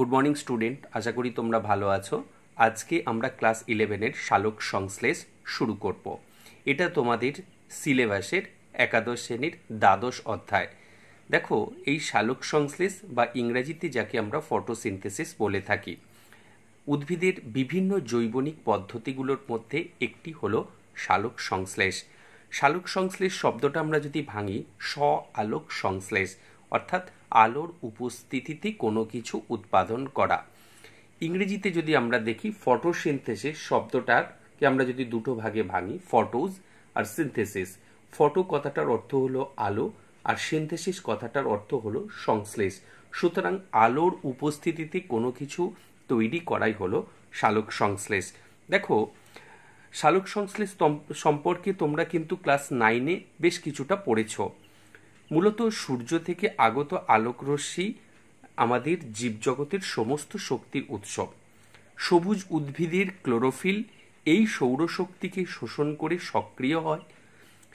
good morning student আশা করি তোমরা ভালো আছো আজকে আমরা ক্লাস ইলেভেনের শালক সংশ্লেষ শুরু করব এটা তোমাদের সিলেবাসের একাদশ শ্রেণীর দ্বাদশ অধ্যায় দেখো এই শালক সংশ্লেষ বা ইংরাজিতে যাকে আমরা ফটোসিনথেসিস বলে থাকি উদ্ভিদের বিভিন্ন জৈবনিক পদ্ধতিগুলোর মধ্যে একটি হলো শালক সংশ্লেষ শালক সংশ্লেষ শব্দটা আমরা যদি ভাঙি স্ব আলোক সংশ্লেষ অর্থাৎ আলোর উপস্থিতিতে কোনো কিছু উৎপাদন করা ইংরেজিতে যদি আমরা দেখি ফটোসিনথেসিস শব্দটাকে আমরা যদি দুটো ভাগে ভাঙি ফটোজ আর সিনথেসিস ফটো কথাটার অর্থ হলো আলো আর সিনথেসিস কথাটার অর্থ হলো সংশ্লেষ সুতরাং আলোর উপস্থিতিতে কোনো কিছু তৈরি করাই হলো শালক সংশ্লেষ দেখো শালক সংশ্লেষ সম্পর্কে তোমরা কিন্তু ক্লাস নাইনে বেশ কিছুটা পড়েছো মূলত সূর্য থেকে আগত আলোকরশ্মি আমাদের জীবজগতের সমস্ত শক্তির উৎসব সবুজ উদ্ভিদের ক্লোরোফিল এই সৌরশক্তিকে শোষণ করে সক্রিয় হয়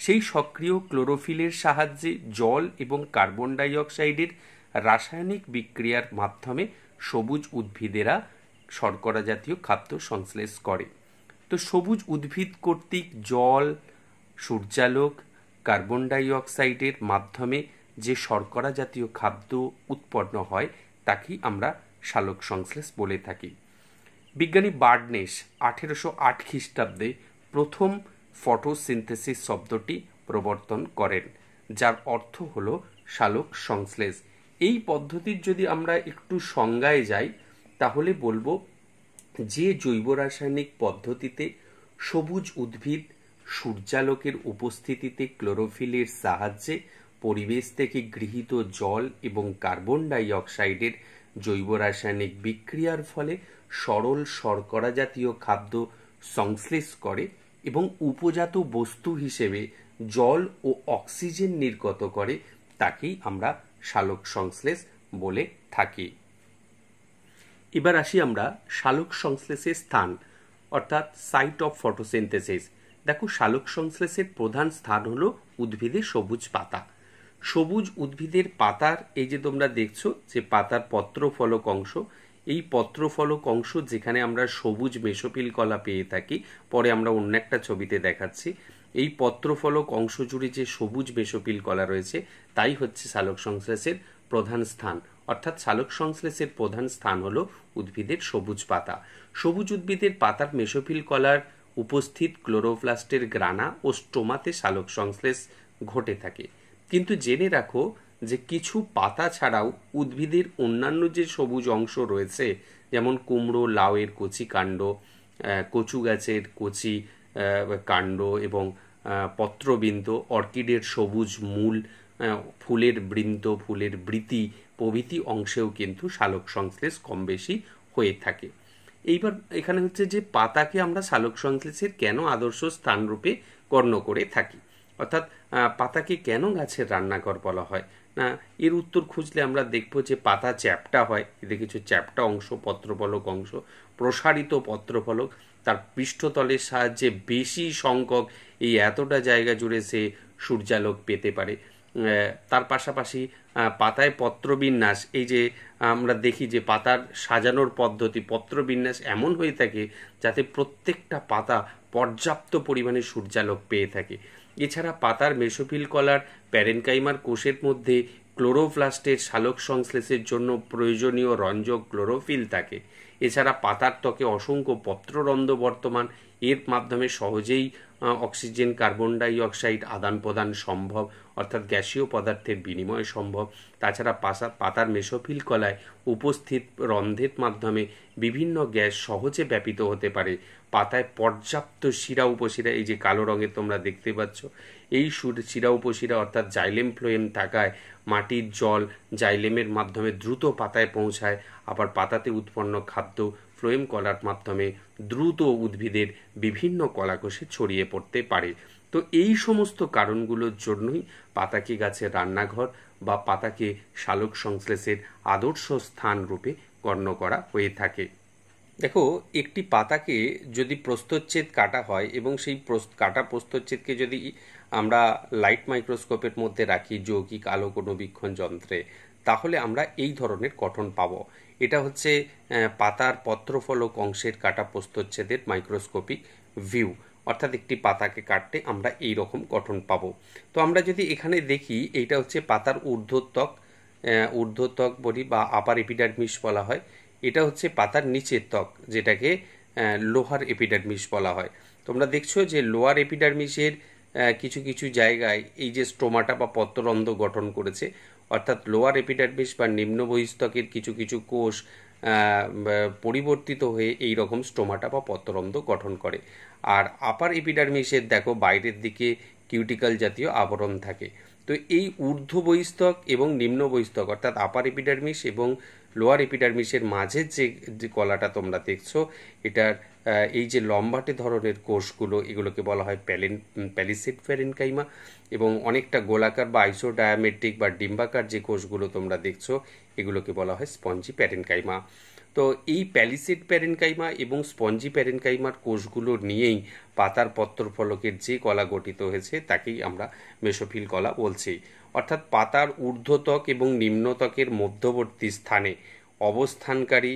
সেই সক্রিয় ক্লোরোফিলের সাহায্যে জল এবং কার্বন ডাইঅক্সাইডের রাসায়নিক বিক্রিয়ার মাধ্যমে সবুজ উদ্ভিদেরা শর্করা জাতীয় খাদ্য সংশ্লেষ করে তো সবুজ উদ্ভিদ কর্তৃক জল সূর্যালোক কার্বন ডাইঅক্সাইডের মাধ্যমে যে শর্করা জাতীয় খাদ্য উৎপন্ন হয় তাকেই আমরা শালক সংশ্লেষ বলে থাকি বিজ্ঞানী বার্ডনেস আঠেরোশো আট খ্রিস্টাব্দে প্রথম ফটোসিনথেসিস শব্দটি প্রবর্তন করেন যার অর্থ হল শালক সংশ্লেষ এই পদ্ধতির যদি আমরা একটু সংজ্ঞায় যাই তাহলে বলবো যে জৈব রাসায়নিক পদ্ধতিতে সবুজ উদ্ভিদ সূর্যালোকের উপস্থিতিতে ক্লোরোফিলের সাহায্যে পরিবেশ থেকে গৃহীত জল এবং কার্বন ডাই অক্সাইডের জৈব রাসায়নিক বিক্রিয়ার ফলে সরল শর্করা জাতীয় খাদ্য সংশ্লেষ করে এবং উপজাত বস্তু হিসেবে জল ও অক্সিজেন নির্গত করে তাকেই আমরা শালক সংশ্লেষ বলে থাকি এবার আসি আমরা শালক সংশ্লেষের স্থান অর্থাৎ সাইট অফ ফটোসিনথেসিস দেখো শালক সংশ্লেষের প্রধান স্থান হলো উদ্ভিদের সবুজ পাতা সবুজ উদ্ভিদের পাতার এই যে তোমরা দেখছো যে পাতার পত্রফলক অংশ এই পত্রফলক অংশ যেখানে আমরা সবুজ মেসোপিল কলা পেয়ে থাকি পরে আমরা অন্য একটা ছবিতে দেখাচ্ছি এই পত্রফলক অংশ জুড়ে যে সবুজ মেসোপিল কলা রয়েছে তাই হচ্ছে শালক সংশ্লেষের প্রধান স্থান অর্থাৎ শালক সংশ্লেষের প্রধান স্থান হলো উদ্ভিদের সবুজ পাতা সবুজ উদ্ভিদের পাতার মেসোফিল কলার উপস্থিত ক্লোরোপ্লাস্টের গ্রানা ও স্টোমাতে শালক সংশ্লেষ ঘটে থাকে কিন্তু জেনে রাখো যে কিছু পাতা ছাড়াও উদ্ভিদের অন্যান্য যে সবুজ অংশ রয়েছে যেমন কুমড়ো লাউয়ের কচি কাণ্ড কচু গাছের কচি কাণ্ড এবং পত্রবৃন্দ অর্কিডের সবুজ মূল ফুলের বৃন্দ ফুলের বৃতি প্রভৃতি অংশেও কিন্তু শালক সংশ্লেষ কম বেশি হয়ে থাকে এইবার এখানে হচ্ছে যে পাতাকে আমরা সালোক সংশ্লেষের কেন আদর্শ স্থানরূপে গণ্য করে থাকি অর্থাৎ পাতাকে কেন গাছের রান্নাঘর বলা হয় না এর উত্তর খুঁজলে আমরা দেখব যে পাতা চ্যাপটা হয় এতে কিছু চ্যাপটা অংশ পত্রফলক অংশ প্রসারিত পত্রফলক তার পৃষ্ঠতলের সাহায্যে বেশি সংখ্যক এই এতটা জায়গা জুড়ে সে সূর্যালোক পেতে পারে তার পাশাপাশি পাতায় পত্রবিন্যাস এই যে আমরা দেখি যে পাতার সাজানোর পদ্ধতি পত্রবিন্যাস এমন হয়ে থাকে যাতে প্রত্যেকটা পাতা পর্যাপ্ত পরিমাণে সূর্যালোক পেয়ে থাকে এছাড়া পাতার মেসোফিল কলার প্যারেনকাইমার কোষের মধ্যে ক্লোরোপ্লাস্টের শালক সংশ্লেষের জন্য প্রয়োজনীয় রঞ্জক ক্লোরোফিল থাকে এছাড়া পাতার ত্বকে অসংখ্য পত্ররন্ধ বর্তমান এর মাধ্যমে সহজেই অক্সিজেন কার্বন ডাইঅক্সাইড আদান প্রদান সম্ভব অর্থাৎ গ্যাসীয় পদার্থের বিনিময় সম্ভব তাছাড়া পাশা পাতার মেসোফিল কলায় উপস্থিত রন্ধের মাধ্যমে বিভিন্ন গ্যাস সহজে ব্যাপিত হতে পারে পাতায় পর্যাপ্ত শিরা উপশিরা এই যে কালো রঙে তোমরা দেখতে পাচ্ছ এই শিরা উপশিরা অর্থাৎ জাইলেম ফ্লোয়েম থাকায় মাটির জল জাইলেমের মাধ্যমে দ্রুত পাতায় পৌঁছায় আবার পাতাতে উৎপন্ন খাদ্য ফ্লোয়েম কলার মাধ্যমে দ্রুত উদ্ভিদের বিভিন্ন কলাকোষে ছড়িয়ে পড়তে পারে তো এই সমস্ত কারণগুলোর জন্যই পাতাকি গাছের রান্নাঘর বা পাতাকে শালক সংশ্লেষের আদর্শ স্থান রূপে গণ্য করা হয়ে থাকে দেখো একটি পাতাকে যদি প্রস্তচ্ছেদ কাটা হয় এবং সেই কাটা প্রস্তচ্ছেদকে যদি আমরা লাইট মাইক্রোস্কোপের মধ্যে রাখি যৌগিক আলো কোনো বীক্ষণ যন্ত্রে তাহলে আমরা এই ধরনের গঠন পাবো এটা হচ্ছে পাতার পত্রফলক অংশের কাটা প্রস্তচ্ছেদের মাইক্রোস্কোপিক ভিউ অর্থাৎ একটি পাতাকে কাটতে আমরা এই রকম গঠন পাব তো আমরা যদি এখানে দেখি এইটা হচ্ছে পাতার ঊর্ধ্বত্বক ঊর্ধ্বত্বক বলি বা আপার এপিডার্মিস বলা হয় এটা হচ্ছে পাতার নিচের ত্বক যেটাকে লোহার এপিডার্মিস বলা হয় তোমরা দেখছো যে লোয়ার এপিডার্মিসের কিছু কিছু জায়গায় এই যে স্টোমাটা বা পত্তরন্ধ্র গঠন করেছে অর্থাৎ লোয়ার এপিডার্মিস বা নিম্ন বহিস্তকের কিছু কিছু কোষ পরিবর্তিত হয়ে এই রকম স্টোমাটা বা পত্তরন্ধ্র গঠন করে আর আপার এপিডার্মিসের দেখো বাইরের দিকে কিউটিক্যাল জাতীয় আবরণ থাকে তো এই ঊর্ধ্ব বহিস্তক এবং নিম্ন বহিস্তক অর্থাৎ আপার এপিডার্মিস এবং লোয়ার এপিডার্মিসের মাঝের যে কলাটা তোমরা দেখছো এটার এই যে লম্বাটে ধরনের কোষগুলো এগুলোকে বলা হয় প্যালেন প্যালিসেট ফ্যারেনকাইমা এবং অনেকটা গোলাকার বা আইসো ডায়ামেট্রিক বা ডিম্বাকার যে কোষগুলো তোমরা দেখছো এগুলোকে বলা হয় স্পঞ্জি প্যারেনকাইমা তো এই প্যালিসিড প্যারেনকাইমা এবং স্পঞ্জি প্যারেনকাইমার কোষগুলো নিয়েই পাতার পত্রফলকের যে কলা গঠিত হয়েছে তাকেই আমরা মেসোফিল কলা বলছি অর্থাৎ পাতার ঊর্ধ্বতক এবং নিম্নতকের মধ্যবর্তী স্থানে অবস্থানকারী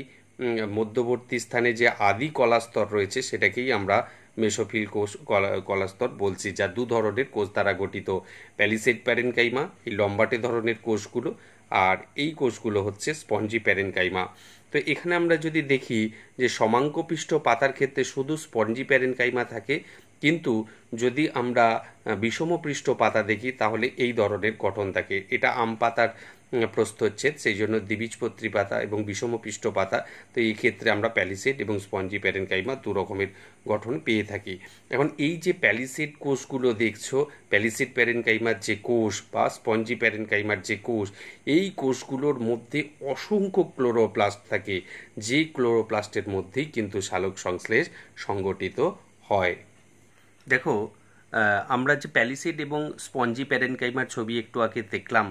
মধ্যবর্তী স্থানে যে আদি কলাস্তর রয়েছে সেটাকেই আমরা মেসোফিল কোষ কলাস্তর বলছি যা দু ধরনের কোষ দ্বারা গঠিত প্যালিসেড প্যারেনকাইমা এই লম্বাটে ধরনের কোষগুলো আর এই কোষগুলো হচ্ছে স্পঞ্জি প্যারেনকাইমা তো এখানে আমরা যদি দেখি যে সমাঙ্কপিষ্ট পাতার ক্ষেত্রে শুধু স্পঞ্জি প্যারেনকাইমা থাকে কিন্তু যদি আমরা বিষম পৃষ্ঠ পাতা দেখি তাহলে এই ধরনের গঠন থাকে এটা আম পাতার প্রস্থচ্ছেদ সেই জন্য দ্বিবীজপত্রী পাতা এবং বিষম পৃষ্ঠ পাতা তো এই ক্ষেত্রে আমরা প্যালিসেড এবং স্পঞ্জি প্যারেনকাইমা দু রকমের গঠন পেয়ে থাকি এখন এই যে প্যালিসেড কোষগুলো দেখছো প্যালিসেড প্যারেনকাইমার যে কোষ বা স্পঞ্জি প্যারেনকাইমার যে কোষ এই কোষগুলোর মধ্যে অসংখ্য ক্লোরোপ্লাস্ট থাকে যে ক্লোরোপ্লাস্টের মধ্যেই কিন্তু শালক সংশ্লেষ সংগঠিত হয় দেখো আমরা যে প্যালিসিড এবং স্পঞ্জি প্যারেনকাইমার ছবি একটু আগে দেখলাম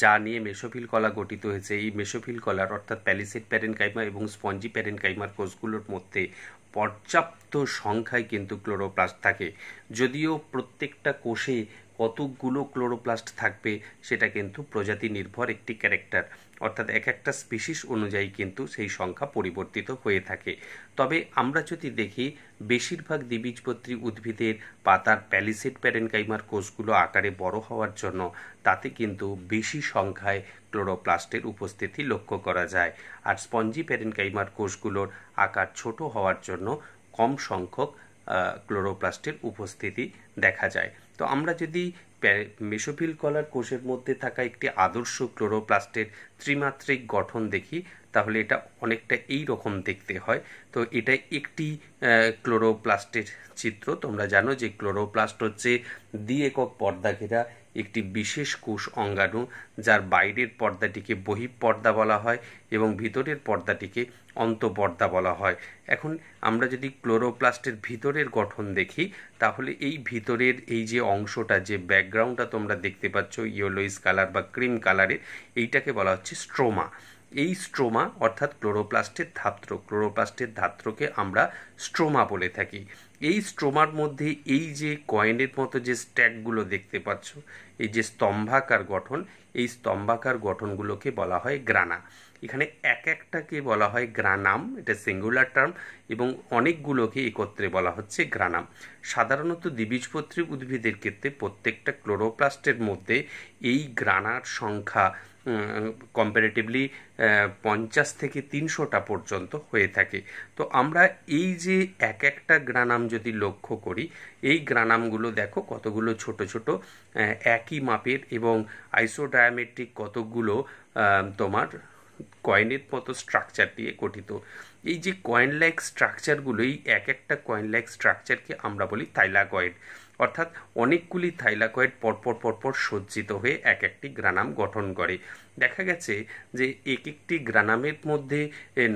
যা নিয়ে মেসোফিল কলা গঠিত হয়েছে এই মেসোফিল কলার অর্থাৎ প্যালিসিড প্যারেনকাইমা এবং স্পঞ্জি প্যারেনকাইমার কোষগুলোর মধ্যে পর্যাপ্ত সংখ্যায় কিন্তু ক্লোরোপ্লাস্ট থাকে যদিও প্রত্যেকটা কোষে কতগুলো ক্লোরোপ্লাস্ট থাকবে সেটা কিন্তু প্রজাতি নির্ভর একটি ক্যারেক্টার অর্থাৎ এক একটা স্পিসিস অনুযায়ী কিন্তু সেই সংখ্যা পরিবর্তিত হয়ে থাকে তবে আমরা যদি দেখি বেশিরভাগ দ্বিবীজপত্রী উদ্ভিদের পাতার প্যালিসেট প্যারেনকাইমার কোষগুলো আকারে বড় হওয়ার জন্য তাতে কিন্তু বেশি সংখ্যায় ক্লোরোপ্লাস্টের উপস্থিতি লক্ষ্য করা যায় আর স্পঞ্জি প্যারেনকাইমার কোষগুলোর আকার ছোট হওয়ার জন্য কম সংখ্যক ক্লোরোপ্লাস্টের উপস্থিতি দেখা যায় তো আমরা যদি মেসোফিল কলার কোষের মধ্যে থাকা একটি আদর্শ ক্লোরোপ্লাস্টের ত্রিমাত্রিক গঠন দেখি তাহলে এটা অনেকটা এই রকম দেখতে হয় তো এটা একটি ক্লোরোপ্লাস্টের চিত্র তোমরা জানো যে ক্লোরোপ্লাস্ট হচ্ছে দ্বি একক পর্দা ঘেরা একটি বিশেষ কোষ অঙ্গাণু যার বাইরের পর্দাটিকে বহিঃপর্দা বলা হয় এবং ভিতরের পর্দাটিকে অন্তপর্দা বলা হয় এখন আমরা যদি ক্লোরোপ্লাস্টের ভিতরের গঠন দেখি তাহলে এই ভিতরের এই যে অংশটা যে ব্যাকগ্রাউন্ডটা তোমরা দেখতে পাচ্ছ ইয়েলোইস কালার বা ক্রিম কালারের এইটাকে বলা হচ্ছে স্ট্রোমা এই স্ট্রোমা অর্থাৎ ক্লোরোপ্লাস্টের ধাত্র ক্লোরোপ্লাস্টের ধাত্রকে আমরা স্ট্রোমা বলে থাকি এই স্ট্রোমার মধ্যে এই যে কয়েনের মতো যে স্ট্যাকগুলো দেখতে পাচ্ছ এই যে স্তম্ভাকার গঠন এই স্তম্ভাকার গঠনগুলোকে বলা হয় গ্রানা এখানে এক একটাকে বলা হয় গ্রানাম এটা সিঙ্গুলার টার্ম এবং অনেকগুলোকে একত্রে বলা হচ্ছে গ্রানাম সাধারণত দ্বিবীজপত্রী উদ্ভিদের ক্ষেত্রে প্রত্যেকটা ক্লোরোপ্লাস্টের মধ্যে এই গ্রানার সংখ্যা কম্পারেটিভলি পঞ্চাশ থেকে তিনশোটা পর্যন্ত হয়ে থাকে তো আমরা এই যে এক একটা গ্রানাম যদি লক্ষ্য করি এই গ্রানামগুলো দেখো কতগুলো ছোট ছোট একই মাপের এবং আইসোডায়ামেট্রিক কতগুলো তোমার কয়েনের মতো স্ট্রাকচার দিয়ে গঠিত এই যে কয়েন লাইক স্ট্রাকচারগুলো এই এক একটা কয়েন লাইক স্ট্রাকচারকে আমরা বলি থাইলাকয়েড অর্থাৎ অনেকগুলি থাইলাকয়েড পরপর পরপর সজ্জিত হয়ে এক একটি গ্রানাম গঠন করে দেখা গেছে যে এক একটি গ্রানামের মধ্যে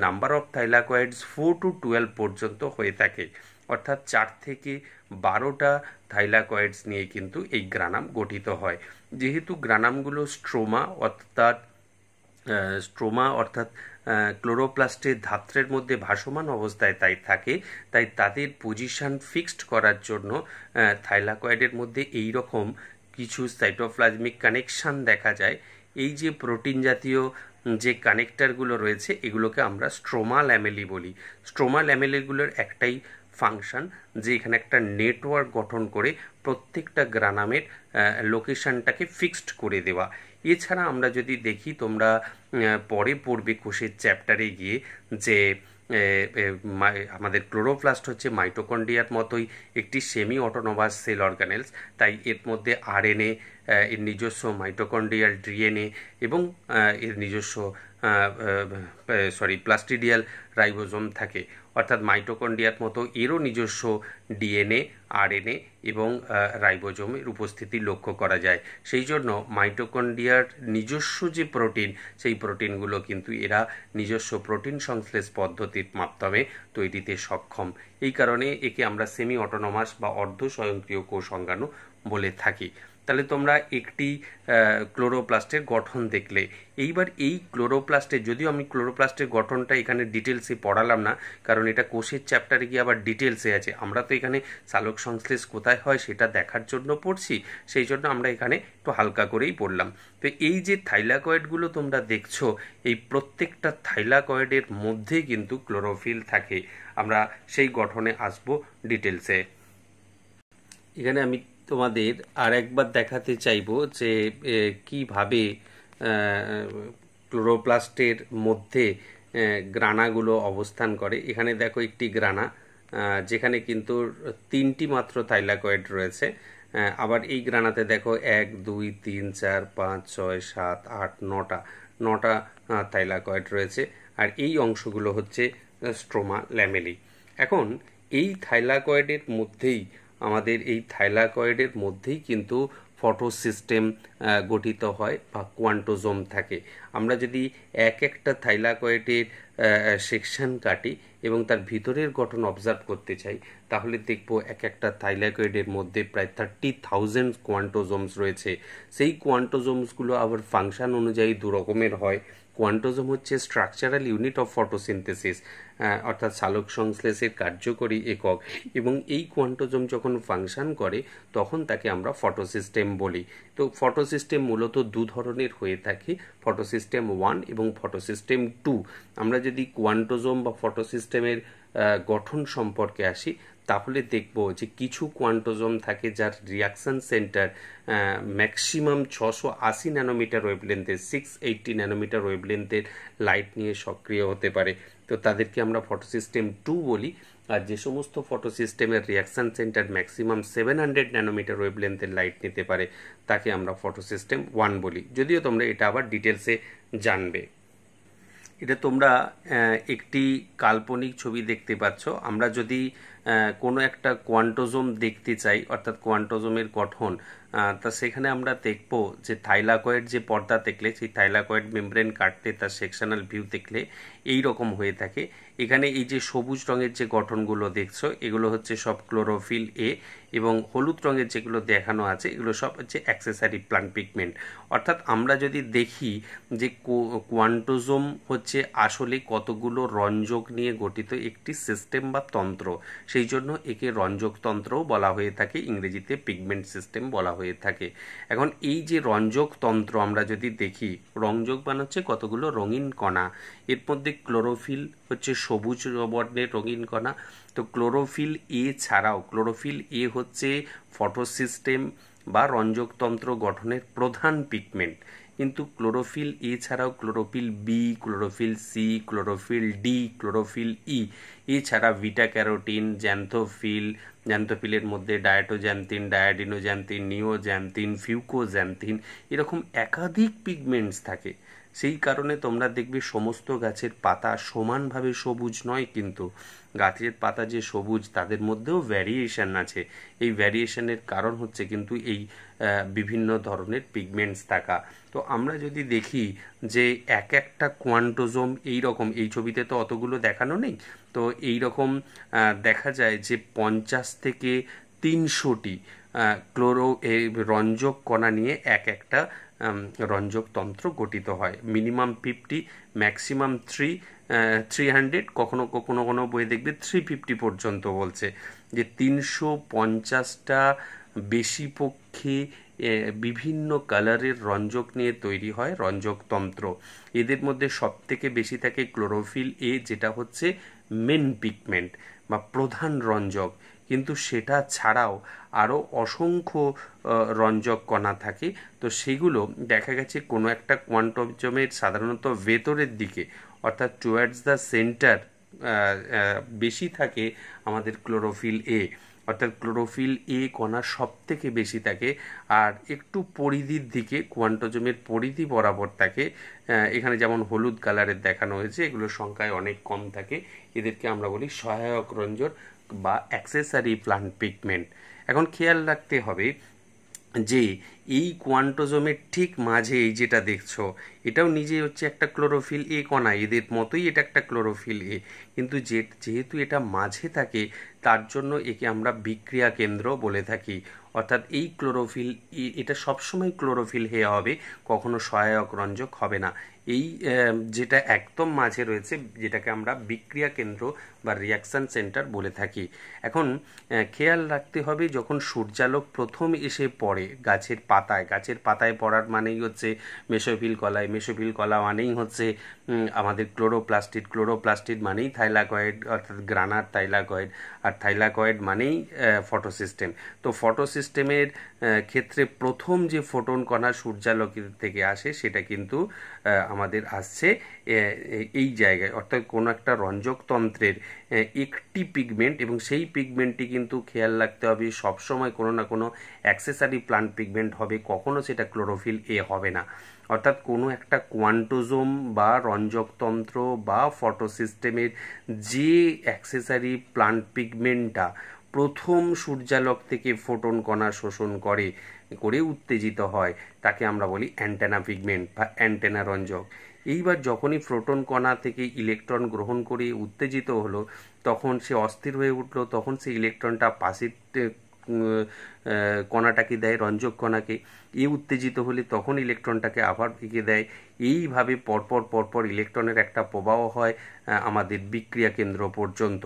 number of thylakoids four to twelve পর্যন্ত হয়ে থাকে অর্থাৎ চার থেকে বারোটা থাইলাকয়েডস নিয়ে কিন্তু এই গ্রানাম গঠিত হয় যেহেতু গ্রানামগুলো স্ট্রোমা অর্থাৎ স্ট্রোমা অর্থাৎ ক্লোরোপ্লাস্টের ধাত্রের মধ্যে ভাসমান অবস্থায় তাই থাকে তাই তাদের পজিশান ফিক্সড করার জন্য থাইলাকয়েডের মধ্যে এই রকম কিছু সাইটোপ্লাজমিক কানেকশান দেখা যায় এই যে প্রোটিন জাতীয় যে কানেক্টারগুলো রয়েছে এগুলোকে আমরা স্ট্রোমা ল্যামেলি বলি স্ট্রোমা ল্যামেলিগুলোর একটাই ফাংশন যে এখানে একটা নেটওয়ার্ক গঠন করে প্রত্যেকটা গ্রানামের লোকেশানটাকে ফিক্সড করে দেওয়া এছাড়া আমরা যদি দেখি তোমরা পরে পড়বে কোষের চ্যাপ্টারে গিয়ে যে আমাদের ক্লোরোপ্লাস্ট হচ্ছে মাইটোকন্ডিয়ার মতোই একটি সেমি অটোনোমাস সেল অর্গানেলস তাই এর মধ্যে আর এন এ এর নিজস্ব মাইটোকন্ড্রিয়াল ডিএনএ এবং এর নিজস্ব সরি প্লাস্টিডিয়াল রাইবোজোম থাকে অর্থাৎ মাইটোকন্ডিয়ার মতো এরও নিজস্ব ডিএনএ আরএনএ এবং রাইবোজোমের উপস্থিতি লক্ষ্য করা যায় সেই জন্য মাইটোকন্ডিয়ার নিজস্ব যে প্রোটিন সেই প্রোটিনগুলো কিন্তু এরা নিজস্ব প্রোটিন সংশ্লেষ পদ্ধতির মাধ্যমে তৈরিতে সক্ষম এই কারণে একে আমরা সেমি অটোনোমাস বা অর্ধ স্বয়ংক্রিয় কোষ বলে থাকি তাহলে তোমরা একটি ক্লোরোপ্লাস্টের গঠন দেখলে এইবার এই ক্লোরোপ্লাস্টের যদিও আমি ক্লোরোপ্লাস্টের গঠনটা এখানে ডিটেলসে পড়ালাম না কারণ এটা কোষের চ্যাপ্টারে গিয়ে আবার ডিটেলসে আছে আমরা তো এখানে সালোক সংশ্লেষ কোথায় হয় সেটা দেখার জন্য পড়ছি সেই জন্য আমরা এখানে একটু হালকা করেই পড়লাম তো এই যে থাইলাকয়েডগুলো তোমরা দেখছো এই প্রত্যেকটা থাইলাকয়েডের মধ্যে কিন্তু ক্লোরোফিল থাকে আমরা সেই গঠনে আসবো ডিটেলসে এখানে আমি তোমাদের আর একবার দেখাতে চাইব যে কিভাবে ক্লোরোপ্লাস্টের মধ্যে গ্রানাগুলো অবস্থান করে এখানে দেখো একটি গ্রানা যেখানে কিন্তু তিনটি মাত্র থাইলাকয়েড রয়েছে আবার এই গ্রানাতে দেখো এক দুই তিন চার পাঁচ ছয় সাত আট নটা নটা থাইলাকয়েড রয়েছে আর এই অংশগুলো হচ্ছে স্ট্রোমা ল্যামেলি এখন এই থাইলাকয়েডের মধ্যেই আমাদের এই থাইলাকয়েডের মধ্যেই কিন্তু ফটো সিস্টেম গঠিত হয় বা কোয়ান্টোজোম থাকে আমরা যদি এক একটা থাইলাকয়েডের সেকশন কাটি এবং তার ভিতরের গঠন অবজার্ভ করতে চাই তাহলে দেখব এক একটা থাইলাকয়েডের মধ্যে প্রায় থার্টি থাউজেন্ড কোয়ান্টোজোমস রয়েছে সেই কোয়ান্টোজোমসগুলো আবার ফাংশন অনুযায়ী দু রকমের হয় কোয়ান্টোজম হচ্ছে স্ট্রাকচারাল ইউনিট অফ ফটোসিনথেসিস অর্থাৎ সালোক সংশ্লেষের কার্যকরী একক এবং এই কোয়ান্টোজম যখন ফাংশন করে তখন তাকে আমরা ফটোসিস্টেম বলি তো ফটোসিস্টেম মূলত দু ধরনের হয়ে থাকে ফটোসিস্টেম ওয়ান এবং ফটোসিস্টেম টু আমরা যদি কোয়ান্টোজম বা ফটোসিস্টেমের গঠন সম্পর্কে আসি তাহলে দেখব যে কিছু কোয়ান্টোজম থাকে যার রিয়াকশন সেন্টার ম্যাক্সিমাম ছশো আশি ন্যানোমিটার ওয়েবলেন্থের সিক্স এইটটি ন্যানোমিটার ওয়েবলেন্থের লাইট নিয়ে সক্রিয় হতে পারে তো তাদেরকে আমরা ফটোসিস্টেম টু বলি আর যে সমস্ত ফটোসিস্টেমের reaction centre maximum seven hundred nanometre ওয়েবলেন্থের লাইট নিতে পারে তাকে আমরা ফটোসিস্টেম ওয়ান বলি যদিও তোমরা এটা আবার ডিটেলসে জানবে এটা তোমরা একটি কাল্পনিক ছবি দেখতে পাচ্ছ আমরা যদি কোনো একটা কোয়ান্টোজোম দেখতে চাই অর্থাৎ কোয়ান্টোজোমের গঠন তা সেখানে আমরা দেখব যে থাইলাকয়েড যে পর্দা দেখলে সেই থাইলাকয়েড মেমব্রেন কাটতে তার সেকশনাল ভিউ দেখলে এই রকম হয়ে থাকে এখানে এই যে সবুজ রঙের যে গঠনগুলো দেখছো এগুলো হচ্ছে সব ক্লোরোফিল এ এবং হলুদ রঙের যেগুলো দেখানো আছে এগুলো সব হচ্ছে অ্যাক্সেসারি প্লান্ট পিগমেন্ট অর্থাৎ আমরা যদি দেখি যে কোয়ান্টোজোম হচ্ছে আসলে কতগুলো রঞ্জক নিয়ে গঠিত একটি সিস্টেম বা তন্ত্র সেই জন্য একে রঞ্জকতন্ত্রও বলা হয়ে থাকে ইংরেজিতে পিগমেন্ট সিস্টেম বলা হয়ে থাকে এখন এই যে রঞ্জকতন্ত্র আমরা যদি দেখি রঞ্জক বানাচ্ছে কতগুলো রঙিন কণা এর মধ্যে ক্লোরোফিল হচ্ছে সবুজ বর্ণের রঙিন কণা তো ক্লোরোফিল এ ছাড়াও ক্লোরোফিল এ হচ্ছে ফটোসিস্টেম বা রঞ্জকতন্ত্র গঠনের প্রধান পিগমেন্ট কিন্তু ক্লোরোফিল এ ছাড়াও chlorophyll B chlorophyll C chlorophyll D chlorophyll E e, এছাড়া ভিটা ক্যারোটিন জ্যান্থোফিল জ্যান্থোফিলের মধ্যে ডায়াটোজ্যান্থিন ডায়াডিনোজ্যান্থিন নিওজ্যান্থিন ফিউকোজ্যান্থিন এরকম একাধিক পিগমেন্টস থাকে সেই কারণে তোমরা দেখবে সমস্ত গাছের পাতা সমানভাবে সবুজ নয় কিন্তু গাছের পাতা যে সবুজ তাদের মধ্যেও ভ্যারিয়েশন আছে এই ভ্যারিয়েশনের কারণ হচ্ছে কিন্তু এই বিভিন্ন ধরনের পিগমেন্টস থাকা তো আমরা যদি দেখি যে এক একটা কোয়ান্টোজোম এই রকম এই ছবিতে তো অতগুলো দেখানো নেই তো এই রকম দেখা যায় যে পঞ্চাশ থেকে তিনশোটি ক্লোরো এই রঞ্জক কণা নিয়ে এক একটা রঞ্জকতন্ত্র গঠিত হয় minimum fifty maximum three three hundred কখনো কখনো কোনো বই দেখবে থ্রি ফিফটি পর্যন্ত বলছে যে তিনশো পঞ্চাশটা বেশি পক্ষে বিভিন্ন কালারের রঞ্জক নিয়ে তৈরি হয় রঞ্জকতন্ত্র এদের মধ্যে সবথেকে বেশি থাকে ক্লোরোফিল এ যেটা হচ্ছে মেন পিগমেন্ট বা প্রধান রঞ্জক কিন্তু সেটা ছাড়াও আরও অসংখ্য রঞ্জক কণা থাকে তো সেগুলো দেখা গেছে কোনো একটা কোয়ান্টমের সাধারণত ভেতরের দিকে অর্থাৎ টুয়ার্ডস দ্য সেন্টার বেশি থাকে আমাদের ক্লোরোফিল এ অর্থাৎ ক্লোরোফিল এ কণা সব থেকে বেশি থাকে আর একটু পরিধির দিকে কোয়ান্টোজমের পরিধি বরাবর থাকে এখানে যেমন হলুদ কালারের দেখানো হয়েছে এগুলোর সংখ্যায় অনেক কম থাকে এদেরকে আমরা বলি সহায়ক রঞ্জন বা অ্যাক্সেসারি প্লান্ট পিগমেন্ট এখন খেয়াল রাখতে হবে যে এই কোয়ান্টোজোমের ঠিক মাঝে এই যেটা দেখছো এটাও নিজে হচ্ছে একটা ক্লোরোফিল এ কণা এদের মতোই এটা একটা ক্লোরোফিল এ কিন্তু যে যেহেতু এটা মাঝে থাকে তার জন্য একে আমরা বিক্রিয়া কেন্দ্র বলে থাকি অর্থাৎ এই ক্লোরোফিল এটা সবসময় ক্লোরোফিল হয়ে হবে কখনো সহায়ক রঞ্জক হবে না এই যেটা একদম মাঝে রয়েছে যেটাকে আমরা বিক্রিয়া কেন্দ্র বা রিয়াকশান সেন্টার বলে থাকি এখন খেয়াল রাখতে হবে যখন সূর্যালোক প্রথম এসে পড়ে গাছের পাতায় গাছের পাতায় পড়ার মানেই হচ্ছে মেসোফিল কলায় মেসোফিল কলা মানেই হচ্ছে আমাদের ক্লোরোপ্লাস্টিড ক্লোরোপ্লাস্টিড মানেই থাইলাকয়েড অর্থাৎ গ্রানার থাইলাকয়েড আর থাইলাকয়েড মানেই ফটোসিস্টেম তো ফটোসিস্টেমের ক্ষেত্রে প্রথম যে ফোটন কণা সূর্যালোকের থেকে আসে সেটা কিন্তু আমাদের আসছে এই জায়গায় অর্থাৎ কোনো একটা রঞ্জকতন্ত্রের একটি পিগমেন্ট এবং সেই পিগমেন্টটি কিন্তু খেয়াল রাখতে হবে সবসময় কোনো না কোনো অ্যাক্সেসারি প্লান্ট পিগমেন্ট হবে কখনো সেটা ক্লোরোফিল এ হবে না অর্থাৎ কোনো একটা কোয়ান্টোজোম বা রঞ্জকতন্ত্র বা ফটোসিস্টেমের যে অ্যাক্সেসারি প্লান্ট পিগমেন্টটা প্রথম সূর্যালোক থেকে ফোটন কণা শোষণ করে করে উত্তেজিত হয় তাকে আমরা বলি অ্যান্টেনা পিগমেন্ট বা অ্যান্টেনা রঞ্জক এইবার যখনই প্রোটন কণা থেকে ইলেকট্রন গ্রহণ করে উত্তেজিত হলো তখন সে অস্থির হয়ে উঠলো তখন সে ইলেকট্রনটা পাশের কণাটাকে দেয় রঞ্জক কণাকে এ উত্তেজিত হলে তখন ইলেকট্রনটাকে আবার ভেঙে দেয় এইভাবে পরপর পরপর ইলেকট্রনের একটা প্রবাহ হয় আমাদের বিক্রিয়া কেন্দ্র পর্যন্ত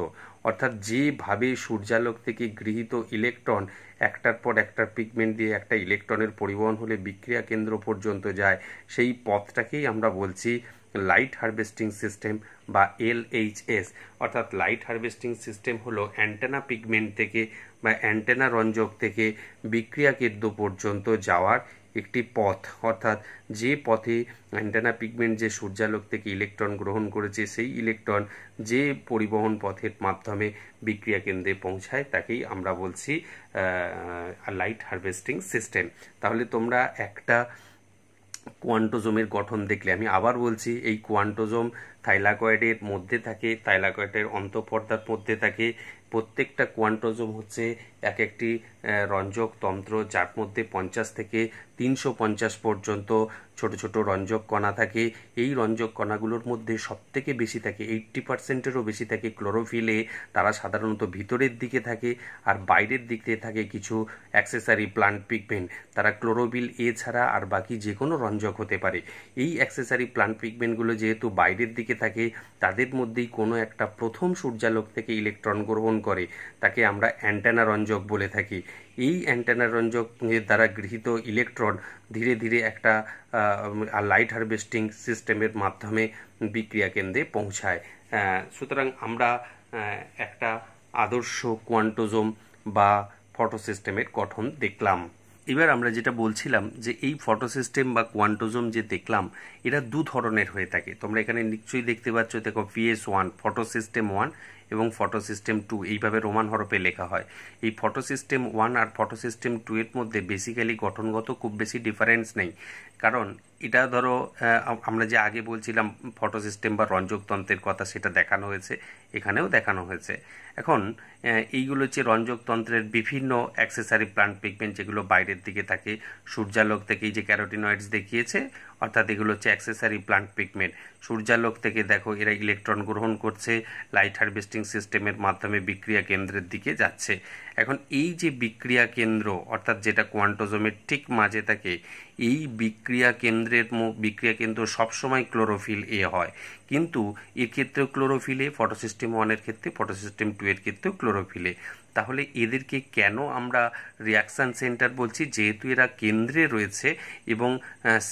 অর্থাৎ যেভাবে সূর্যালোক থেকে গৃহীত ইলেকট্রন একটার পর একটার পিগমেন্ট দিয়ে একটা ইলেকট্রনের পরিবহন হলে বিক্রিয়া কেন্দ্র পর্যন্ত যায় সেই পথটাকেই আমরা বলছি লাইট হারভেস্টিং সিস্টেম বা এলএইচএস অর্থাৎ লাইট হারভেস্টিং সিস্টেম হলো অ্যান্টেনা পিগমেন্ট থেকে বা অ্যান্টেনা রঞ্জক থেকে বিক্রিয়া কেন্দ্র পর্যন্ত যাওয়ার একটি পথ অর্থাৎ যে পথে অ্যান্টানা পিগমেন্ট যে সূর্যালোক থেকে ইলেকট্রন গ্রহণ করেছে সেই ইলেকট্রন যে পরিবহন পথের মাধ্যমে বিক্রিয়া কেন্দ্রে পৌঁছায় তাকেই আমরা বলছি লাইট হারভেস্টিং সিস্টেম তাহলে তোমরা একটা কোয়ান্টোজোমের গঠন দেখলে আমি আবার বলছি এই কোয়ান্টোজোম থাইলাকয়েডের মধ্যে থাকে থাইলাকয়েডের অন্তঃপর্দার মধ্যে থাকে প্রত্যেকটা কোয়ান্টোজম হচ্ছে এক একটি রঞ্জক তন্ত্র যার মধ্যে পঞ্চাশ থেকে তিনশো পঞ্চাশ পর্যন্ত ছোট ছোট রঞ্জক কণা থাকে এই রঞ্জক কণাগুলোর মধ্যে সবথেকে বেশি থাকে এইট্টি পার্সেন্টেরও বেশি থাকে ক্লোরোফিলে তারা সাধারণত ভিতরের দিকে থাকে আর বাইরের দিক দিয়ে থাকে কিছু অ্যাক্সেসারি প্লান্ট পিগমেন্ট তারা ক্লোরোবিল এ ছাড়া আর বাকি যে কোনো রঞ্জক হতে পারে এই অ্যাক্সেসারি প্লান্ট পিগমেন্টগুলো যেহেতু বাইরের দিকে থাকে তাদের মধ্যেই কোনো একটা প্রথম সূর্যালোক থেকে ইলেকট্রন গ্রহণ করে তাকে আমরা অ্যান্টেনা রঞ্জক বলে থাকি এই অ্যান্টেনা রঞ্জকের দ্বারা গৃহীত ইলেকট্রন ধীরে ধীরে একটা লাইট হারভেস্টিং সিস্টেমের মাধ্যমে বিক্রিয়া কেন্দ্রে পৌঁছায় সুতরাং আমরা একটা আদর্শ কোয়ান্টোজম বা ফটো সিস্টেমের গঠন দেখলাম এবার আমরা যেটা বলছিলাম যে এই ফটো সিস্টেম বা কোয়ান্টোজম যে দেখলাম এরা দু ধরনের হয়ে থাকে তোমরা এখানে নিশ্চয়ই দেখতে পাচ্ছ দেখো VS one photo system one এবং ফটো সিস্টেম টু এইভাবে রোমান হরফে লেখা হয় এই ফটো সিস্টেম ওয়ান আর ফটো সিস্টেম টু এর মধ্যে বেসিক্যালি গঠনগত খুব বেশি ডিফারেন্স নেই কারণ এটা ধরো আমরা যে আগে বলছিলাম ফটো সিস্টেম বা রঞ্জকতন্ত্রের কথা সেটা দেখানো হয়েছে এখানেও দেখানো হয়েছে এখন এইগুলো হচ্ছে রঞ্জকতন্ত্রের বিভিন্ন অ্যাক্সেসারি প্লান্ট পিগমেন্ট যেগুলো বাইরের দিকে থাকে সূর্যালোক থেকেই যে ক্যারোটিনয়েডস দেখিয়েছে অর্থাৎ এগুলো হচ্ছে অ্যাক্সেসারি প্লান্ট পিগমেন্ট সূর্যালোক থেকে দেখো এরা ইলেকট্রন গ্রহণ করছে লাইট হারভেস্টিং সিস্টেমের মাধ্যমে বিক্রিয়া কেন্দ্রের দিকে যাচ্ছে এখন এই যে বিক্রিয়া কেন্দ্র অর্থাৎ যেটা কোয়ান্টোজমের ঠিক মাঝে থাকে এই বিক্রিয়া কেন্দ্রের বিক্রিয়া কেন্দ্র সবসময় ক্লোরোফিল এ হয় কিন্তু ক্ষেত্রেও ক্লোরোফিলে ফটোসিস্টেম ওয়ানের ক্ষেত্রে ফটোসিস্টেম টু এর ক্ষেত্রেও ক্লোরোফিলে তাহলে এদেরকে কেন আমরা রিয়াকশান সেন্টার বলছি যেহেতু এরা কেন্দ্রে রয়েছে এবং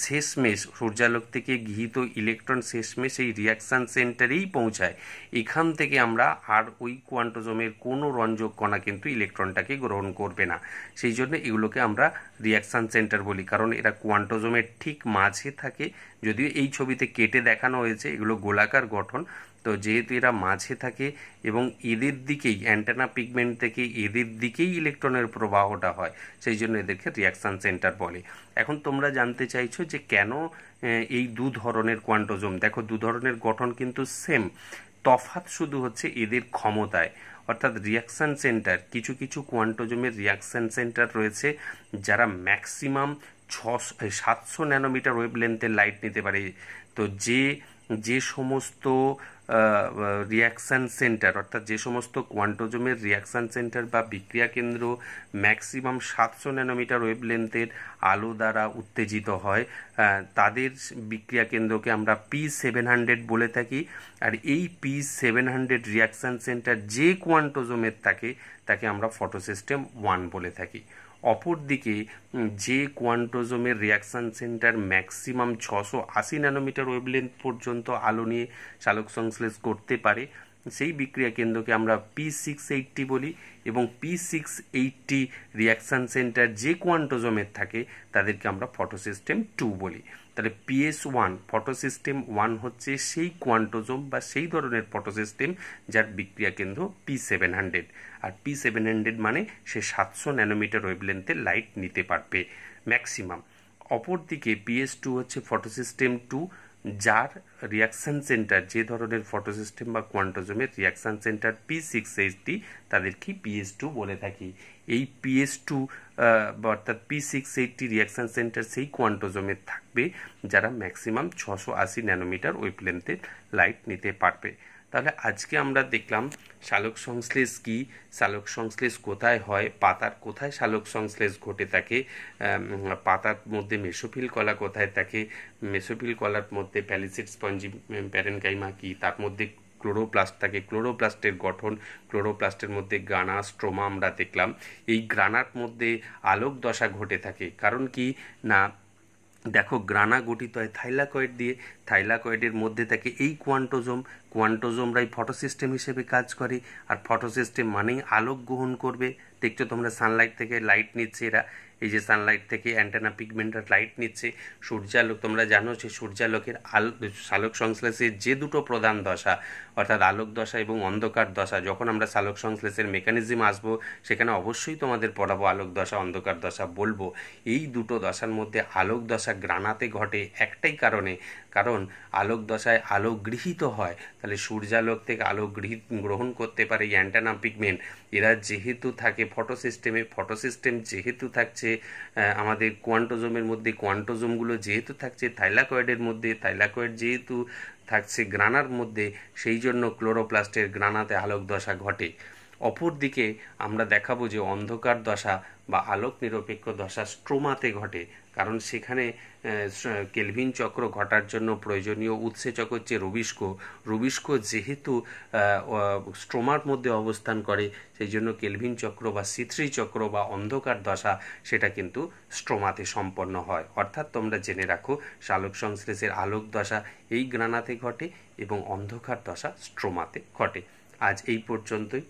শেষমেশ সূর্যালোক থেকে গৃহীত ইলেকট্রন শেষমেশ এই রিয়াকশান সেন্টারেই পৌঁছায় এখান থেকে আমরা আর ওই কোয়ান্টোজমের কোনো রঞ্জক কণা কিন্তু ইলেকট্রনটাকে গ্রহণ করবে না সেই জন্য এগুলোকে আমরা রিয়াকশান সেন্টার বলি কারণ এরা কোয়ান্টোজমের ঠিক মাঝে থাকে যদিও এই ছবিতে কেটে দেখানো হয়েছে এগুলো গোলাকার গঠন তো যেহেতু এরা মাঝে থাকে এবং এদের দিকেই অ্যান্টেনা পিগমেন্ট থেকে এদের দিকেই ইলেকট্রনের প্রবাহটা হয় সেই জন্য এদেরকে রিয়াকশান সেন্টার বলে এখন তোমরা জানতে চাইছো যে কেন এই দু ধরনের কোয়ান্টোজোম দেখো দু ধরনের গঠন কিন্তু সেম তফাত শুধু হচ্ছে এদের ক্ষমতায় অর্থাৎ রিয়াকশান সেন্টার কিছু কিছু কোয়ান্টোজমের রিয়াকশান সেন্টার রয়েছে যারা ম্যাক্সিমাম ছশো সাতশো ন্যানোমিটার ওয়েবলেন্থের লাইট নিতে পারে তো যে যে সমস্ত রিয়াকশান সেন্টার অর্থাৎ যে সমস্ত কোয়ান্টোজমের রিয়াকশান সেন্টার বা বিক্রিয়া কেন্দ্র ম্যাক্সিমাম সাতশো ন্যানোমিটার ওয়েভলেন্থের আলো দ্বারা উত্তেজিত হয় তাদের বিক্রিয়া কেন্দ্রকে আমরা পি সেভেন হান্ড্রেড বলে থাকি আর এই P seven hundred reaction centre যে কোয়ান্টোজমের থাকে তাকে আমরা ফটোসিস্টেম ওয়ান বলে থাকি অপরদিকে যে কোয়ান্টোজোমের রিয়াকশান সেন্টার ম্যাক্সিমাম ছশো আশি ন্যানোমিটার ওয়েবলেন্থ পর্যন্ত আলো নিয়ে চালক সংশ্লেষ করতে পারে সেই বিক্রিয়া কেন্দ্রকে আমরা পি সিক্স এইটটি বলি এবং P six eighty reaction centre যে কোয়ান্টোজোমের থাকে তাদেরকে আমরা ফটোসিস্টেম টু বলি তাহলে পিএস ওয়ান ফটোসিস্টেম ওয়ান হচ্ছে সেই কোয়ান্টোজোম বা সেই ধরনের ফটোসিস্টেম যার বিক্রিয়া কেন্দ্র পি সেভেন হান্ড্রেড আর পি সেভেন হান্ড্রেড মানে সে সাতশো ন্যানোমিটার ওয়েবলেন্থে লাইট নিতে পারবে ম্যাক্সিমাম অপরদিকে পিএস টু হচ্ছে ফটোসিস্টেম টু যার রিয়াকশান সেন্টার যে ধরনের ফটোসিস্টেম বা কোয়ান্টোজোমের reaction centre P six H D তাদেরকে পিএস টু বলে থাকি এই পিএস টু অর্থাৎ P six eighty reaction centre সেই কোয়ান্টোজমের থাকবে যারা ম্যাক্সিমাম ছশো আশি ন্যানোমিটার ওই লাইট নিতে পারবে তাহলে আজকে আমরা দেখলাম শালক সংশ্লেষ কী শালক সংশ্লেষ কোথায় হয় পাতার কোথায় শালক সংশ্লেষ ঘটে থাকে পাতার মধ্যে মেসোফিল কলা কোথায় থাকে মেসোফিল কলার মধ্যে প্যালিসিড স্পঞ্জি প্যারেনকাইমা কী তার মধ্যে ক্লোরোপ্লাস্ট থাকে ক্লোরোপ্লাস্টের গঠন ক্লোরোপ্লাস্টের মধ্যে গ্রানা স্ট্রোমা আমরা দেখলাম এই গ্রানার মধ্যে আলোক দশা ঘটে থাকে কারণ কি না দেখো গ্রানা গঠিত হয় থাইলাকয়েড দিয়ে থাইলাকয়েডের মধ্যে থাকে এই কোয়ান্টোজোম কোয়ান্টোজোমরাই ফটোসিস্টেম হিসেবে কাজ করে আর ফটোসিস্টেম মানেই আলোক গ্রহণ করবে দেখছো তোমরা সানলাইট থেকে লাইট নিচ্ছে এরা এই যে সানলাইট থেকে অ্যান্টেনা পিগমেন্টার লাইট নিচ্ছে সূর্যালোক তোমরা জানো যে সূর্যালোকের আলো সালোক সংশ্লেষের যে দুটো প্রধান দশা অর্থাৎ আলোক দশা এবং অন্ধকার দশা যখন আমরা সালোক সংশ্লেষের মেকানিজম আসবো সেখানে অবশ্যই তোমাদের পড়াবো আলোক দশা অন্ধকার দশা বলবো এই দুটো দশার মধ্যে আলোক দশা গ্রানাতে ঘটে একটাই কারণে কারণ আলোক দশায় আলো গৃহীত হয় তাহলে সূর্যালোক থেকে আলো গৃহীত গ্রহণ করতে পারে অ্যান্টানা পিগমেন্ট এরা যেহেতু থাকে ফটো সিস্টেমে ফটো সিস্টেম যেহেতু থাকছে আমাদের কোয়ান্টোজোমের মধ্যে কোয়ান্টোজোমগুলো যেহেতু থাকছে থাইলাকয়েডের মধ্যে থাইলাকয়েড যেহেতু থাকছে গ্রানার মধ্যে সেই জন্য ক্লোরোপ্লাস্টের গ্রানাতে আলোক দশা ঘটে অপরদিকে আমরা দেখাবো যে অন্ধকার দশা বা আলোক নিরপেক্ষ দশা স্ট্রোমাতে ঘটে কারণ সেখানে কেলভিন চক্র ঘটার জন্য প্রয়োজনীয় উৎসেচক হচ্ছে রবিষ্ক রবিষ্ক যেহেতু স্ট্রোমার মধ্যে অবস্থান করে সেই জন্য কেলভিন চক্র বা সিথ্রি চক্র বা অন্ধকার দশা সেটা কিন্তু স্ট্রোমাতে সম্পন্ন হয় অর্থাৎ তোমরা জেনে রাখো শালক সংশ্লেষের আলোক দশা এই গ্রানাতে ঘটে এবং অন্ধকার দশা স্ট্রোমাতে ঘটে আজ এই পর্যন্তই